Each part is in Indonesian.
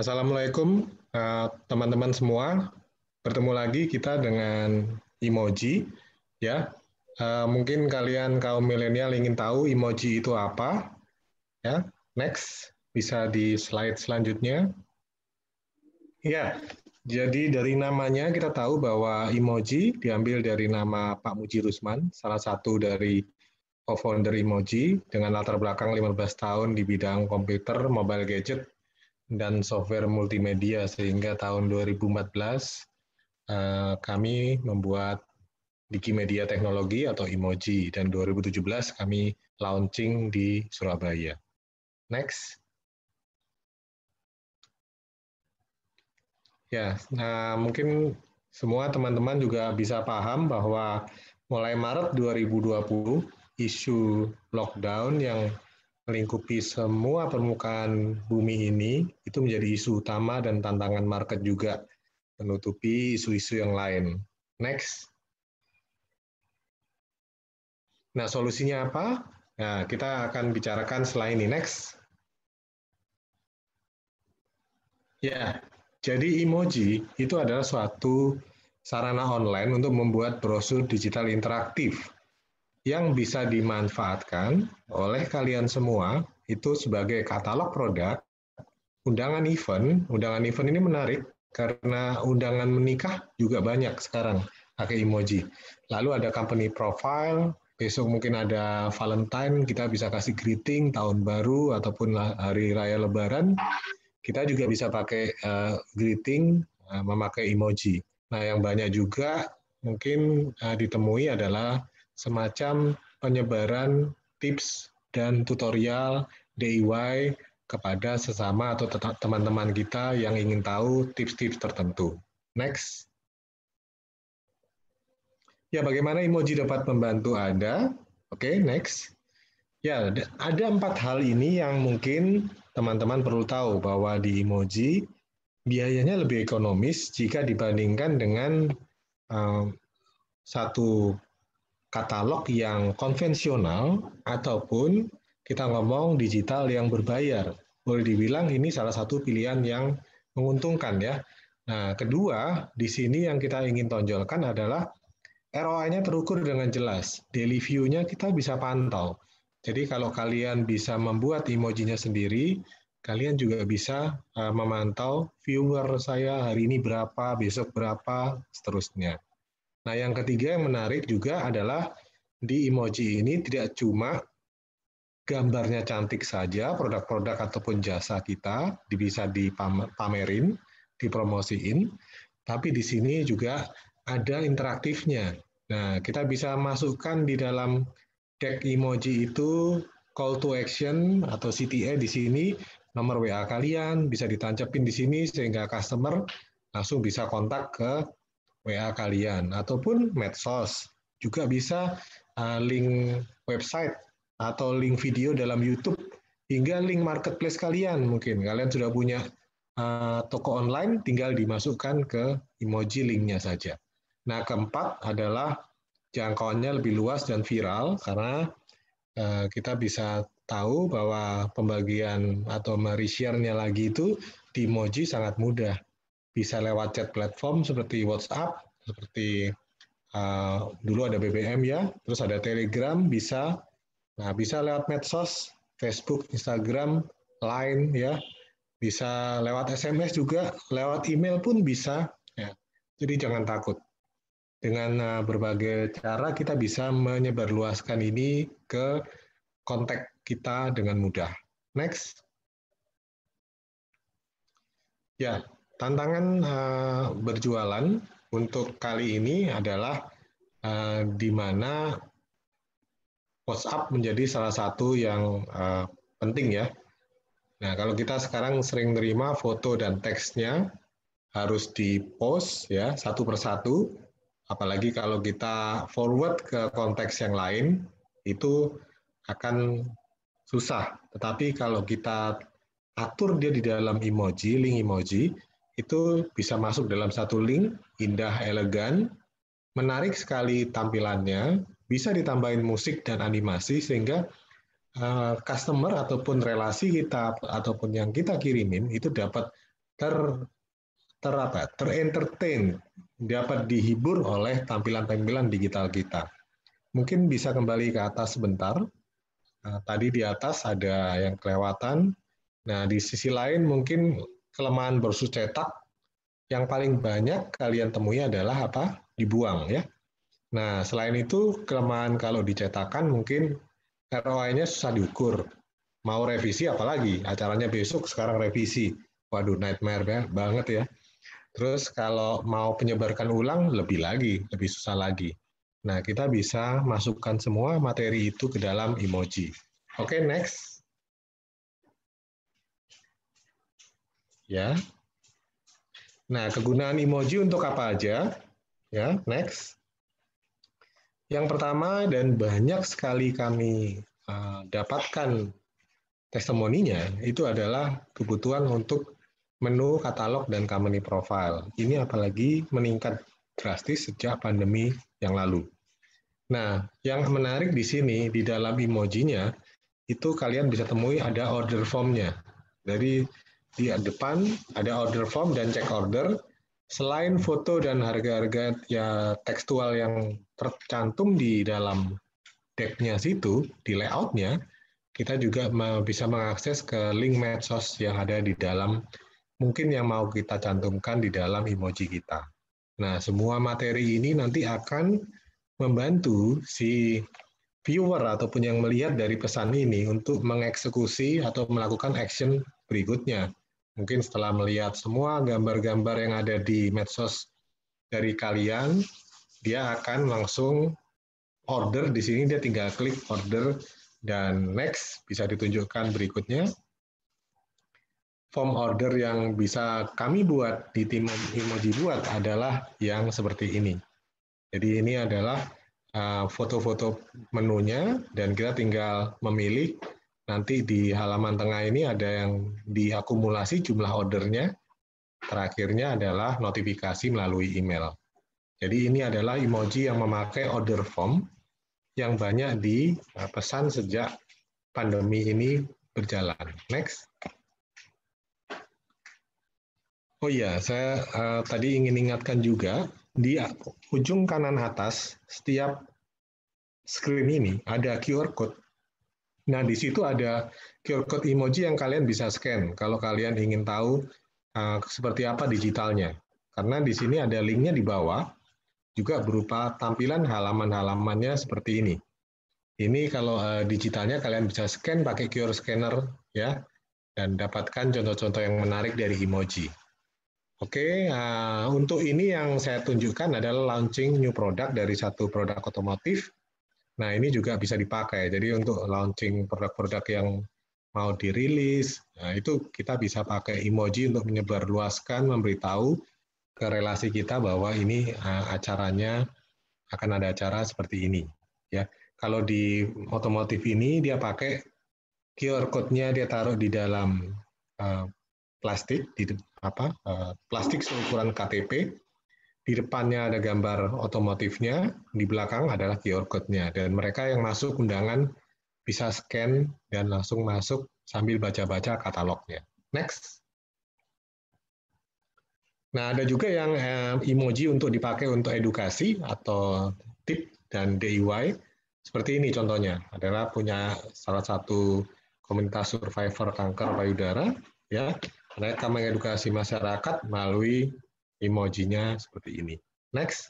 Assalamualaikum eh, teman-teman semua. Bertemu lagi kita dengan emoji ya. Eh, mungkin kalian kaum milenial ingin tahu emoji itu apa ya. Next bisa di slide selanjutnya. Ya. Jadi dari namanya kita tahu bahwa emoji diambil dari nama Pak Muji Rusman, salah satu dari co-founder Emoji dengan latar belakang 15 tahun di bidang komputer, mobile gadget, dan software multimedia sehingga tahun 2014 eh, kami membuat Dikimedia Teknologi atau Emoji dan 2017 kami launching di Surabaya. Next. Ya, nah mungkin semua teman-teman juga bisa paham bahwa mulai Maret 2020 isu lockdown yang melingkupi semua permukaan bumi ini itu menjadi isu utama dan tantangan market juga menutupi isu-isu yang lain. Next. Nah, solusinya apa? Nah, kita akan bicarakan selain ini. Next. Ya, jadi emoji itu adalah suatu sarana online untuk membuat brosur digital interaktif yang bisa dimanfaatkan oleh kalian semua itu sebagai katalog produk, undangan event. Undangan event ini menarik karena undangan menikah juga banyak sekarang pakai emoji. Lalu ada company profile, besok mungkin ada Valentine, kita bisa kasih greeting tahun baru ataupun hari raya lebaran. Kita juga bisa pakai eh, greeting eh, memakai emoji. Nah, yang banyak juga mungkin eh, ditemui adalah semacam penyebaran tips dan tutorial DIY kepada sesama atau teman-teman kita yang ingin tahu tips-tips tertentu. Next. Ya, bagaimana emoji dapat membantu Anda? Oke, okay, next. Ya, ada empat hal ini yang mungkin teman-teman perlu tahu bahwa di emoji biayanya lebih ekonomis jika dibandingkan dengan um, satu katalog yang konvensional ataupun kita ngomong digital yang berbayar. Boleh dibilang ini salah satu pilihan yang menguntungkan ya. Nah, kedua, di sini yang kita ingin tonjolkan adalah ROI-nya terukur dengan jelas. Daily view-nya kita bisa pantau. Jadi kalau kalian bisa membuat emojinya sendiri, kalian juga bisa eh, memantau viewer saya hari ini berapa, besok berapa, seterusnya. Nah, yang ketiga yang menarik juga adalah di emoji ini tidak cuma gambarnya cantik saja, produk-produk ataupun jasa kita bisa dipamerin, dipromosiin, tapi di sini juga ada interaktifnya. Nah, kita bisa masukkan di dalam deck emoji itu call to action atau CTA di sini, nomor WA kalian bisa ditancapin di sini sehingga customer langsung bisa kontak ke WA kalian ataupun medsos. Juga bisa uh, link website atau link video dalam YouTube hingga link marketplace kalian mungkin. Kalian sudah punya uh, toko online tinggal dimasukkan ke emoji linknya saja. Nah, keempat adalah jangkauannya lebih luas dan viral karena uh, kita bisa tahu bahwa pembagian atau mereshare-nya lagi itu di emoji sangat mudah bisa lewat chat platform seperti WhatsApp, seperti uh, dulu ada BBM ya, terus ada Telegram bisa, nah bisa lewat medsos, Facebook, Instagram, Line ya, bisa lewat SMS juga, lewat email pun bisa. Ya. Jadi jangan takut. Dengan uh, berbagai cara kita bisa menyebarluaskan ini ke kontak kita dengan mudah. Next. Ya, Tantangan uh, berjualan untuk kali ini adalah uh, di mana WhatsApp menjadi salah satu yang uh, penting ya. Nah, kalau kita sekarang sering menerima foto dan teksnya harus di-post ya satu persatu, apalagi kalau kita forward ke konteks yang lain itu akan susah. Tetapi kalau kita atur dia di dalam emoji, link emoji, itu bisa masuk dalam satu link, indah, elegan, menarik sekali tampilannya, bisa ditambahin musik dan animasi sehingga eh, customer ataupun relasi kita ataupun yang kita kirimin itu dapat ter ter ya, terentertain dapat dihibur oleh tampilan-tampilan digital kita. Mungkin bisa kembali ke atas sebentar. Nah, tadi di atas ada yang kelewatan. Nah, di sisi lain mungkin kelemahan bersus cetak yang paling banyak kalian temui adalah apa? Dibuang ya. Nah, selain itu kelemahan kalau dicetakan mungkin ROI-nya susah diukur. Mau revisi apalagi, acaranya besok sekarang revisi. Waduh, nightmare ya, banget ya. Terus kalau mau penyebarkan ulang lebih lagi, lebih susah lagi. Nah, kita bisa masukkan semua materi itu ke dalam emoji. Oke, okay, next. ya. Nah, kegunaan emoji untuk apa aja? Ya, next. Yang pertama dan banyak sekali kami eh, dapatkan testimoninya itu adalah kebutuhan untuk menu katalog dan company profile. Ini apalagi meningkat drastis sejak pandemi yang lalu. Nah, yang menarik di sini di dalam emojinya itu kalian bisa temui ada order formnya. Dari di depan ada order form dan check order. Selain foto dan harga-harga ya tekstual yang tercantum di dalam decknya situ, di layoutnya, kita juga bisa mengakses ke link medsos yang ada di dalam, mungkin yang mau kita cantumkan di dalam emoji kita. Nah, semua materi ini nanti akan membantu si viewer ataupun yang melihat dari pesan ini untuk mengeksekusi atau melakukan action berikutnya. Mungkin setelah melihat semua gambar-gambar yang ada di medsos dari kalian, dia akan langsung order di sini dia tinggal klik order dan next bisa ditunjukkan berikutnya form order yang bisa kami buat di tim emoji buat adalah yang seperti ini. Jadi ini adalah uh, foto-foto menunya dan kita tinggal memilih nanti di halaman tengah ini ada yang diakumulasi jumlah ordernya, terakhirnya adalah notifikasi melalui email. Jadi ini adalah emoji yang memakai order form yang banyak dipesan sejak pandemi ini berjalan. Next. Oh iya, saya uh, tadi ingin ingatkan juga di ujung kanan atas setiap screen ini ada QR code Nah, di situ ada QR code emoji yang kalian bisa scan kalau kalian ingin tahu uh, seperti apa digitalnya. Karena di sini ada linknya di bawah, juga berupa tampilan halaman-halamannya seperti ini. Ini kalau uh, digitalnya kalian bisa scan pakai QR scanner ya, dan dapatkan contoh-contoh yang menarik dari emoji. Oke, uh, untuk ini yang saya tunjukkan adalah launching new product dari satu produk otomotif Nah, ini juga bisa dipakai. Jadi untuk launching produk-produk yang mau dirilis, nah itu kita bisa pakai emoji untuk menyebarluaskan, memberitahu ke relasi kita bahwa ini eh, acaranya akan ada acara seperti ini. Ya, kalau di otomotif ini dia pakai QR code-nya dia taruh di dalam eh, plastik, di apa eh, plastik seukuran KTP di depannya ada gambar otomotifnya, di belakang adalah QR code-nya. Dan mereka yang masuk undangan bisa scan dan langsung masuk sambil baca-baca katalognya. Next. Nah, ada juga yang eh, emoji untuk dipakai untuk edukasi atau tip dan DIY. Seperti ini contohnya, adalah punya salah satu komunitas survivor kanker payudara, ya mereka mengedukasi masyarakat melalui emojinya seperti ini. Next.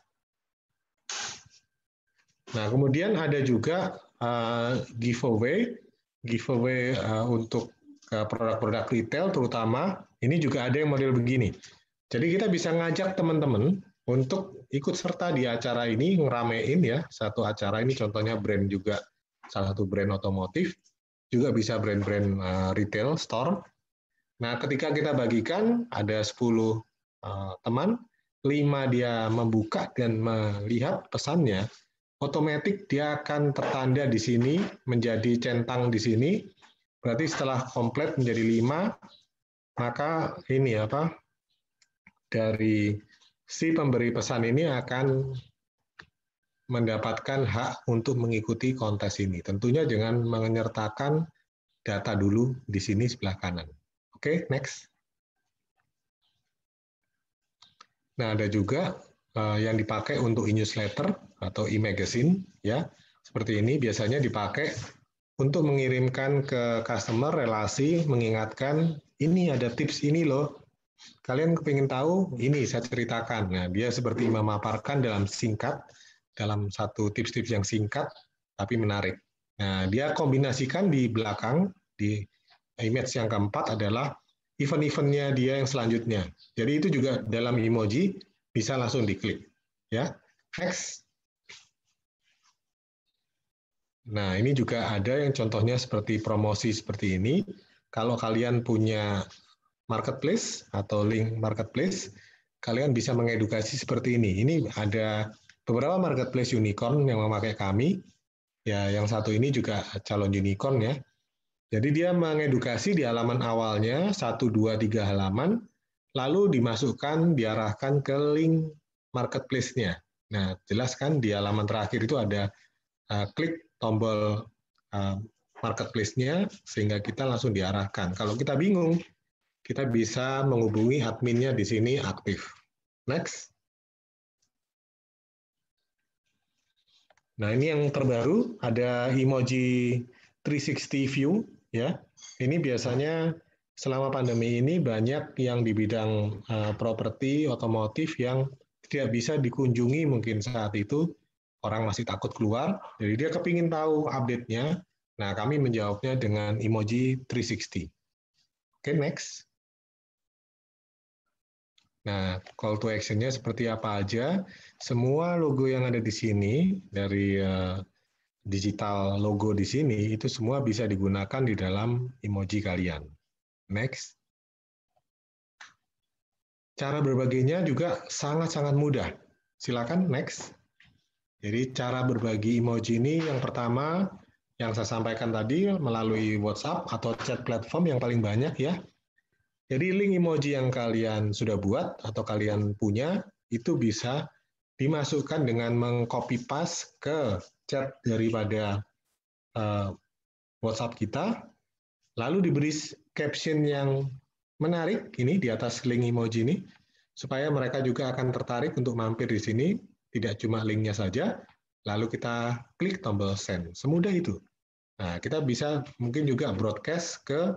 Nah, kemudian ada juga uh, giveaway, giveaway uh, untuk eh, produk-produk retail terutama. Ini juga ada yang model begini. Jadi kita bisa ngajak teman-teman untuk ikut serta di acara ini, ngeramein ya. Satu acara ini contohnya brand juga, salah satu brand otomotif, juga bisa brand-brand uh, retail store. Nah, ketika kita bagikan, ada 10 Eh, teman, lima dia membuka dan melihat pesannya, otomatis dia akan tertanda di sini, menjadi centang di sini. Berarti setelah komplit menjadi lima, maka ini apa dari si pemberi pesan ini akan mendapatkan hak untuk mengikuti kontes ini. Tentunya dengan menyertakan data dulu di sini sebelah kanan. Oke, okay, next. Nah, ada juga eh, yang dipakai untuk e-newsletter atau e-magazine ya. Seperti ini biasanya dipakai untuk mengirimkan ke customer relasi mengingatkan ini ada tips ini loh. Kalian kepingin tahu ini saya ceritakan. Nah, dia seperti memaparkan dalam singkat dalam satu tips-tips yang singkat tapi menarik. Nah, dia kombinasikan di belakang di image yang keempat adalah event-eventnya dia yang selanjutnya. Jadi itu juga dalam emoji bisa langsung diklik. Ya, next. Nah, ini juga ada yang contohnya seperti promosi seperti ini. Kalau kalian punya marketplace atau link marketplace, kalian bisa mengedukasi seperti ini. Ini ada beberapa marketplace unicorn yang memakai kami. Ya, yang satu ini juga calon unicorn ya. Jadi dia mengedukasi di halaman awalnya 1, 2, 3 halaman, lalu dimasukkan, diarahkan ke link marketplace-nya. Nah, jelaskan di halaman terakhir itu ada uh, klik tombol uh, marketplace-nya sehingga kita langsung diarahkan. Kalau kita bingung, kita bisa menghubungi adminnya di sini aktif. Next. Nah, ini yang terbaru, ada emoji 360 view ya. Ini biasanya selama pandemi ini banyak yang di bidang uh, properti otomotif yang tidak bisa dikunjungi mungkin saat itu orang masih takut keluar, jadi dia kepingin tahu update-nya. Nah, kami menjawabnya dengan emoji 360. Oke, okay, next. Nah, call to action-nya seperti apa aja? Semua logo yang ada di sini dari uh, digital logo di sini itu semua bisa digunakan di dalam emoji kalian. Next. Cara berbaginya juga sangat-sangat mudah. Silakan next. Jadi cara berbagi emoji ini yang pertama yang saya sampaikan tadi melalui WhatsApp atau chat platform yang paling banyak ya. Jadi link emoji yang kalian sudah buat atau kalian punya itu bisa dimasukkan dengan mengcopy pas ke chat daripada uh, WhatsApp kita, lalu diberi caption yang menarik ini di atas link emoji ini, supaya mereka juga akan tertarik untuk mampir di sini, tidak cuma linknya saja, lalu kita klik tombol send. Semudah itu. Nah, kita bisa mungkin juga broadcast ke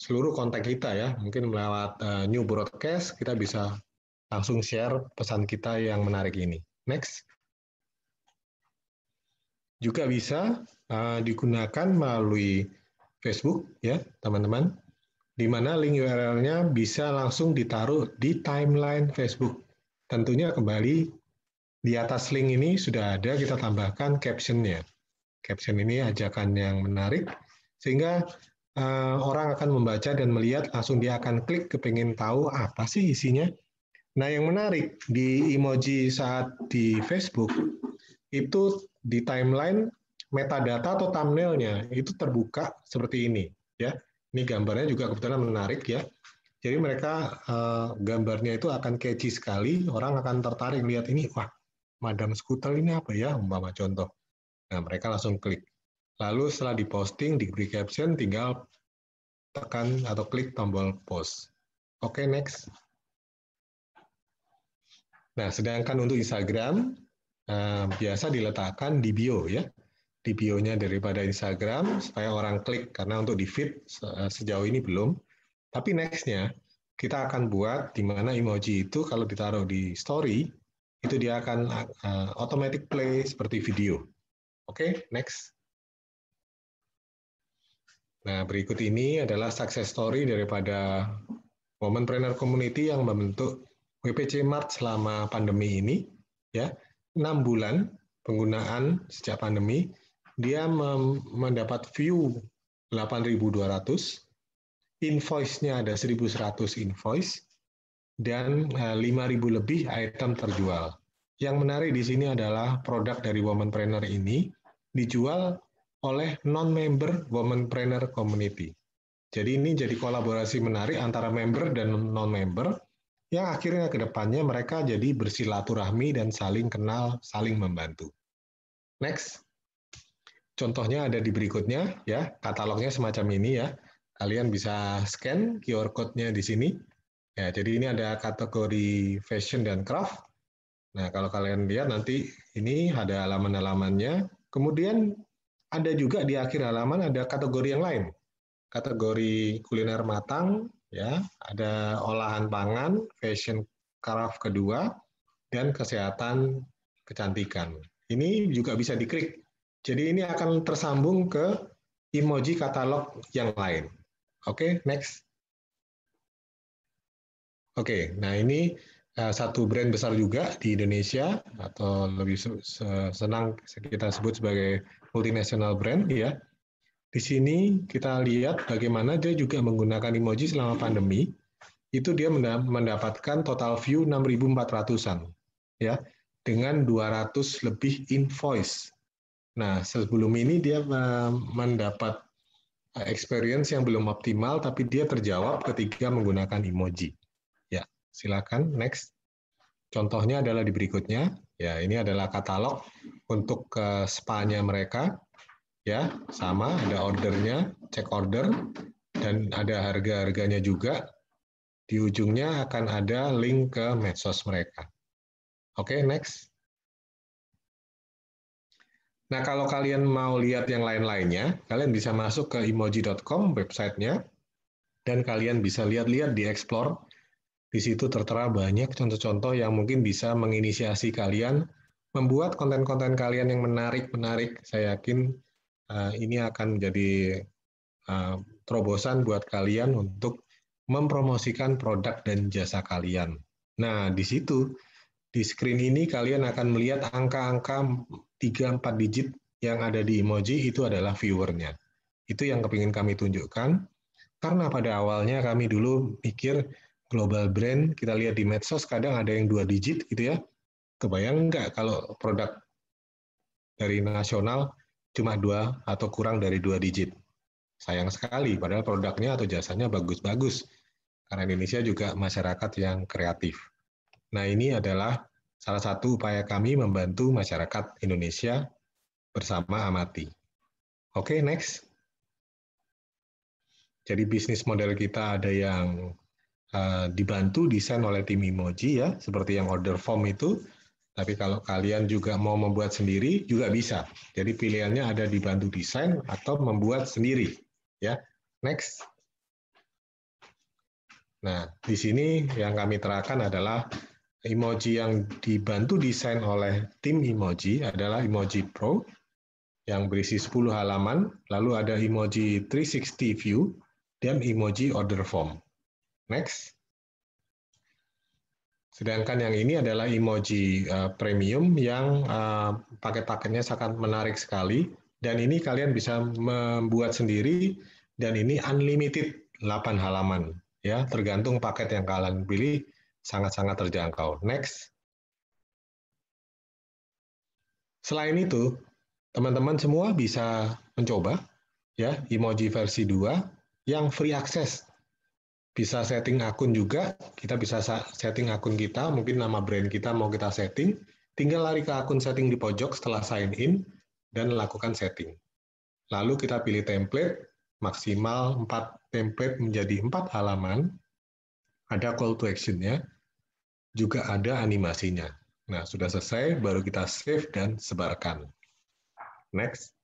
seluruh kontak kita ya. Mungkin lewat uh, new broadcast kita bisa langsung share pesan kita yang menarik ini. Next. Juga bisa uh, digunakan melalui Facebook ya, teman-teman. Di mana link URL-nya bisa langsung ditaruh di timeline Facebook. Tentunya kembali di atas link ini sudah ada kita tambahkan captionnya. Caption ini ajakan yang menarik sehingga uh, orang akan membaca dan melihat langsung dia akan klik ke pengen tahu apa sih isinya Nah, yang menarik di emoji saat di Facebook itu di timeline metadata atau thumbnailnya itu terbuka seperti ini, ya. Ini gambarnya juga kebetulan menarik ya. Jadi mereka eh, gambarnya itu akan catchy sekali, orang akan tertarik lihat ini, wah, Madam Skuter ini apa ya, umpama contoh. Nah, mereka langsung klik. Lalu setelah diposting, diberi caption, tinggal tekan atau klik tombol post. Oke, okay, next. Nah, sedangkan untuk Instagram uh, biasa diletakkan di bio ya, di bio-nya daripada Instagram supaya orang klik karena untuk di feed eh, sejauh ini belum. Tapi next-nya kita akan buat di mana emoji itu kalau ditaruh di story itu dia akan uh, automatic play seperti video. Oke, okay, next. Nah, berikut ini adalah success story daripada Trainer Community yang membentuk WPC Mart selama pandemi ini, ya, enam bulan penggunaan sejak pandemi, dia mendapat view 8.200, invoice-nya ada 1.100 invoice, dan 5.000 eh, lebih item terjual. Yang menarik di sini adalah produk dari womanpreneur ini dijual oleh non-member womanpreneur community. Jadi ini jadi kolaborasi menarik antara member dan non-member yang akhirnya ke depannya mereka jadi bersilaturahmi dan saling kenal, saling membantu. Next. Contohnya ada di berikutnya ya, katalognya semacam ini ya. Kalian bisa scan QR code-nya di sini. Ya, jadi ini ada kategori fashion dan craft. Nah, kalau kalian lihat nanti ini ada halaman-halamannya. Kemudian ada juga di akhir halaman ada kategori yang lain. Kategori kuliner matang, ya ada olahan pangan, fashion craft kedua, dan kesehatan kecantikan. Ini juga bisa diklik. Jadi ini akan tersambung ke emoji katalog yang lain. Oke, okay, next. Oke, okay, nah ini eh, satu brand besar juga di Indonesia atau lebih senang kita sebut sebagai multinasional brand ya di sini kita lihat bagaimana dia juga menggunakan emoji selama pandemi. Itu dia mendapatkan total view 6.400-an ya dengan 200 lebih invoice. Nah, sebelum ini dia mendapat eh, experience yang belum optimal tapi dia terjawab ketika menggunakan emoji. Ya, silakan next. Contohnya adalah di berikutnya. Ya, ini adalah katalog untuk ke eh, spa-nya mereka ya sama ada ordernya cek order dan ada harga-harganya juga di ujungnya akan ada link ke medsos mereka oke okay, next nah kalau kalian mau lihat yang lain-lainnya kalian bisa masuk ke emoji.com websitenya dan kalian bisa lihat-lihat di explore di situ tertera banyak contoh-contoh yang mungkin bisa menginisiasi kalian membuat konten-konten kalian yang menarik-menarik. Saya yakin Eh, ini akan menjadi eh, terobosan buat kalian untuk mempromosikan produk dan jasa kalian. Nah, di situ di screen ini kalian akan melihat angka-angka 3 4 digit yang ada di emoji itu adalah viewernya. Itu yang kepingin kami tunjukkan. Karena pada awalnya kami dulu mikir global brand, kita lihat di medsos kadang ada yang dua digit gitu ya. Kebayang nggak kalau produk dari nasional cuma dua atau kurang dari dua digit. Sayang sekali, padahal produknya atau jasanya bagus-bagus. Karena Indonesia juga masyarakat yang kreatif. Nah ini adalah salah satu upaya kami membantu masyarakat Indonesia bersama amati. Oke, okay, next. Jadi bisnis model kita ada yang eh, dibantu desain oleh tim emoji ya, seperti yang order form itu tapi kalau kalian juga mau membuat sendiri juga bisa. Jadi pilihannya ada dibantu desain atau membuat sendiri. Ya, next. Nah, di sini yang kami terapkan adalah emoji yang dibantu desain oleh tim emoji adalah emoji pro yang berisi 10 halaman, lalu ada emoji 360 view dan emoji order form. Next. Sedangkan yang ini adalah emoji eh, premium yang eh, paket-paketnya sangat menarik sekali. Dan ini kalian bisa membuat sendiri dan ini unlimited 8 halaman. ya Tergantung paket yang kalian pilih, sangat-sangat terjangkau. Next. Selain itu, teman-teman semua bisa mencoba ya emoji versi 2 yang free access bisa setting akun juga. Kita bisa setting akun kita, mungkin nama brand kita mau kita setting. Tinggal lari ke akun setting di pojok setelah sign in dan lakukan setting. Lalu kita pilih template, maksimal 4 template menjadi 4 halaman. Ada call to action-nya, juga ada animasinya. Nah, sudah selesai, baru kita save dan sebarkan. Next.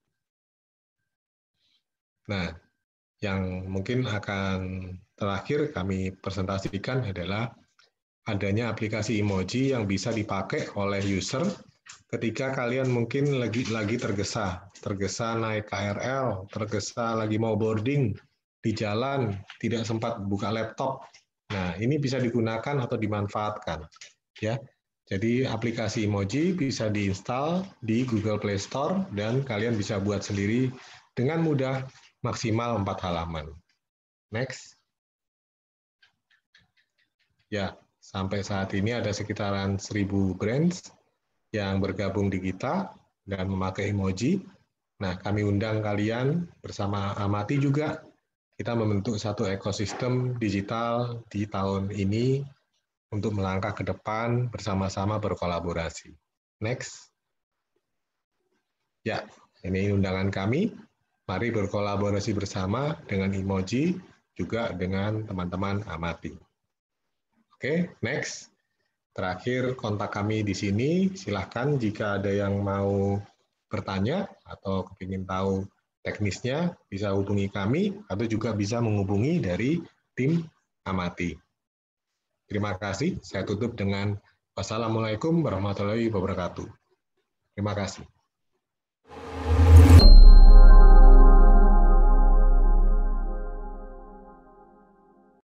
Nah, yang mungkin akan terakhir kami presentasikan adalah adanya aplikasi emoji yang bisa dipakai oleh user ketika kalian mungkin lagi lagi tergesa, tergesa naik KRL, tergesa lagi mau boarding di jalan, tidak sempat buka laptop. Nah, ini bisa digunakan atau dimanfaatkan. Ya. Jadi aplikasi emoji bisa diinstal di Google Play Store dan kalian bisa buat sendiri dengan mudah maksimal 4 halaman. Next. Ya, sampai saat ini ada sekitaran 1000 brands yang bergabung di kita dan memakai emoji. Nah, kami undang kalian bersama Amati juga kita membentuk satu ekosistem digital di tahun ini untuk melangkah ke depan bersama-sama berkolaborasi. Next. Ya, ini undangan kami. Mari berkolaborasi bersama dengan Emoji, juga dengan teman-teman Amati. Oke, next. Terakhir kontak kami di sini. Silahkan jika ada yang mau bertanya atau ingin tahu teknisnya, bisa hubungi kami atau juga bisa menghubungi dari tim Amati. Terima kasih. Saya tutup dengan Wassalamualaikum warahmatullahi wabarakatuh. Terima kasih.